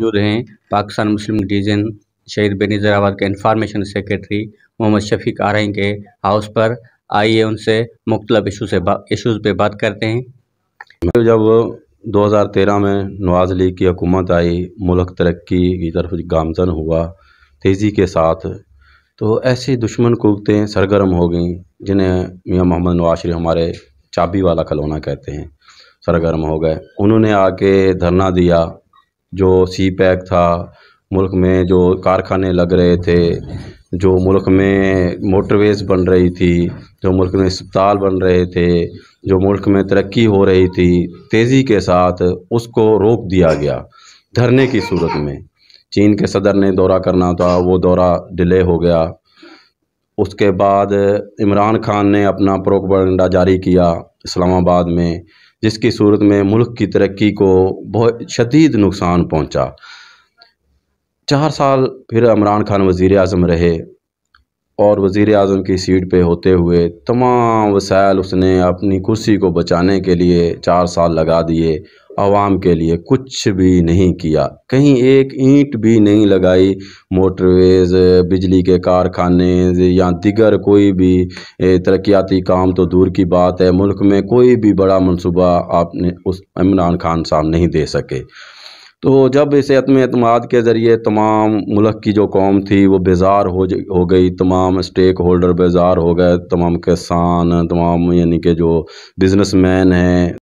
मौजूद हैं पाकिस्तान मुस्लिम डिवीज़न शहीद बेनजराबाद के इंफॉर्मेशन सेक्रेटरी मोहम्मद शफीक आरही के हाउस पर आइए उनसे मुख्तलब इशू से इशूज़ पे बात करते हैं तो जब 2013 में नवाज़ लीग की हुकूमत आई मुल्क तरक्की की तरफ गामजन हुआ तेज़ी के साथ तो ऐसी दुश्मन कुतें सरगर्म हो गई जिन्हें मियाँ मोहम्मद नवाज हमारे चाबी वाला खलौना कहते हैं सरगर्म हो गए उन्होंने आके धरना दिया जो सी पैक था मुल्क में जो कारखाने लग रहे थे जो मुल्क में मोटरवेज बन रही थी जो मुल्क में अस्पताल बन रहे थे जो मुल्क में तरक्की हो रही थी तेज़ी के साथ उसको रोक दिया गया धरने की सूरत में चीन के सदर ने दौरा करना था वो दौरा डिले हो गया उसके बाद इमरान खान ने अपना प्रोकबंडा जारी किया इस्लामाबाद में जिसकी सूरत में मुल्क की तरक्की को बहुत शदीद नुकसान पहुँचा चार साल फिर इमरान खान वज़ी अजम रहे और वज़ी अजम की सीट पर होते हुए तमाम वसायल उसने अपनी कुर्सी को बचाने के लिए चार साल लगा दिए आवाम के लिए कुछ भी नहीं किया कहीं एक ईंट भी नहीं लगाई मोटरवेज़ बिजली के कारखाने या दिगर कोई भी तरक्याती काम तो दूर की बात है मुल्क में कोई भी बड़ा मनसूबा आपने उस इमरान खान साहब नहीं दे सके तो जब इस अतम अतमाद के ज़रिए तमाम मुल्क की जो कौम थी वो बेजार हो हो गई तमाम स्टेक होल्डर बेजार हो गए तमाम किसान तमाम यानी कि जो बिजनेस मैन हैं